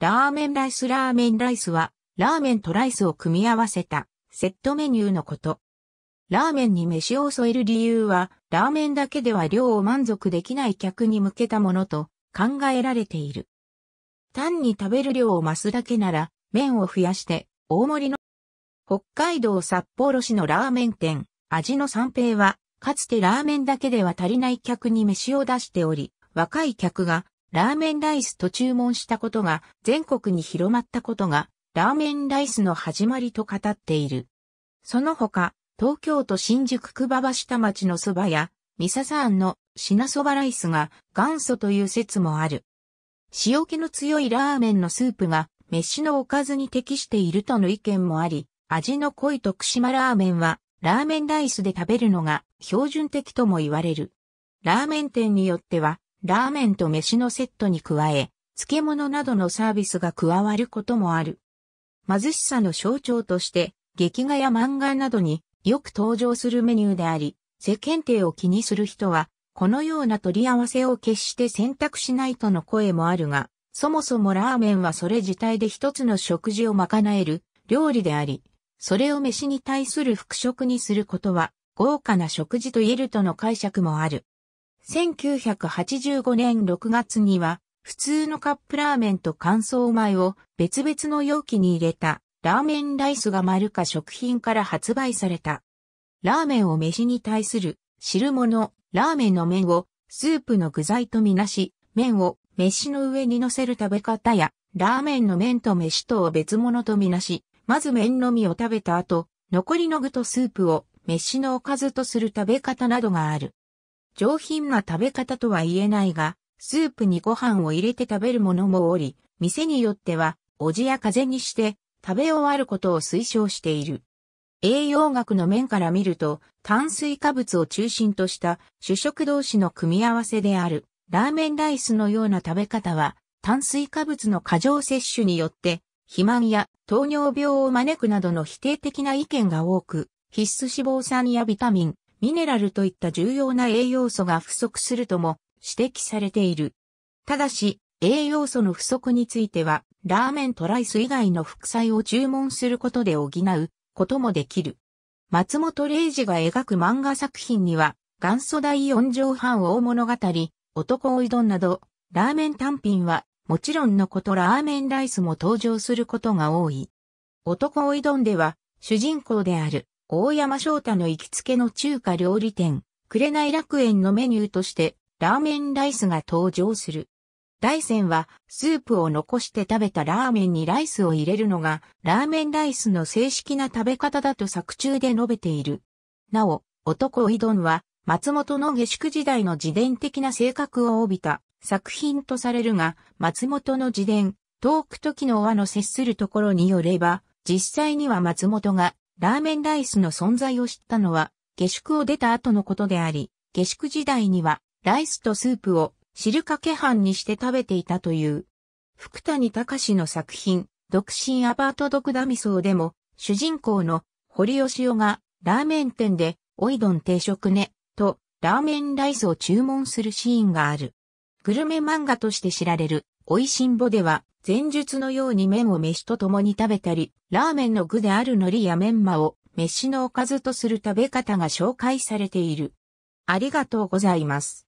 ラーメンライスラーメンライスは、ラーメンとライスを組み合わせたセットメニューのこと。ラーメンに飯を添える理由は、ラーメンだけでは量を満足できない客に向けたものと考えられている。単に食べる量を増すだけなら、麺を増やして、大盛りの北海道札幌市のラーメン店、味の三平は、かつてラーメンだけでは足りない客に飯を出しており、若い客がラーメンライスと注文したことが全国に広まったことがラーメンライスの始まりと語っている。その他、東京都新宿区場場下町の蕎麦や、三笹庵の品蕎麦ライスが元祖という説もある。塩気の強いラーメンのスープが飯のおかずに適しているとの意見もあり、味の濃い徳島ラーメンはラーメンライスで食べるのが標準的とも言われる。ラーメン店によってはラーメンと飯のセットに加え、漬物などのサービスが加わることもある。貧しさの象徴として、劇画や漫画などによく登場するメニューであり、世間体を気にする人は、このような取り合わせを決して選択しないとの声もあるが、そもそもラーメンはそれ自体で一つの食事を賄える料理であり、それを飯に対する復食にすることは、豪華な食事と言えるとの解釈もある。1985年6月には、普通のカップラーメンと乾燥米を別々の容器に入れたラーメンライスが丸か食品から発売された。ラーメンを飯に対する汁物、ラーメンの麺をスープの具材とみなし、麺を飯の上に乗せる食べ方や、ラーメンの麺と飯とを別物とみなし、まず麺のみを食べた後、残りの具とスープを飯のおかずとする食べ方などがある。上品な食べ方とは言えないが、スープにご飯を入れて食べるものもおり、店によっては、おじや風にして、食べ終わることを推奨している。栄養学の面から見ると、炭水化物を中心とした主食同士の組み合わせである、ラーメンライスのような食べ方は、炭水化物の過剰摂取によって、肥満や糖尿病を招くなどの否定的な意見が多く、必須脂肪酸やビタミン、ミネラルといった重要な栄養素が不足するとも指摘されている。ただし、栄養素の不足については、ラーメンとライス以外の副菜を注文することで補うこともできる。松本零士が描く漫画作品には、元祖第四畳半大物語、男追い丼など、ラーメン単品は、もちろんのことラーメンライスも登場することが多い。男追い丼では、主人公である大山翔太の行きつけの中華料理店、紅楽園のメニューとして、ラーメンライスが登場する。大山は、スープを残して食べたラーメンにライスを入れるのが、ラーメンライスの正式な食べ方だと作中で述べている。なお、男井丼は、松本の下宿時代の自伝的な性格を帯びた作品とされるが、松本の自伝、遠く時の和の接するところによれば、実際には松本がラーメンライスの存在を知ったのは、下宿を出た後のことであり、下宿時代には、ライスとスープを汁かけ飯にして食べていたという。福谷隆の作品、独身アパート独ダミソでも、主人公の堀尾雄がラーメン店で、おいどん定食ね、と、ラーメンライスを注文するシーンがある。グルメ漫画として知られる美味しんぼでは、前述のように麺を飯と共に食べたり、ラーメンの具である海苔やメンマを飯のおかずとする食べ方が紹介されている。ありがとうございます。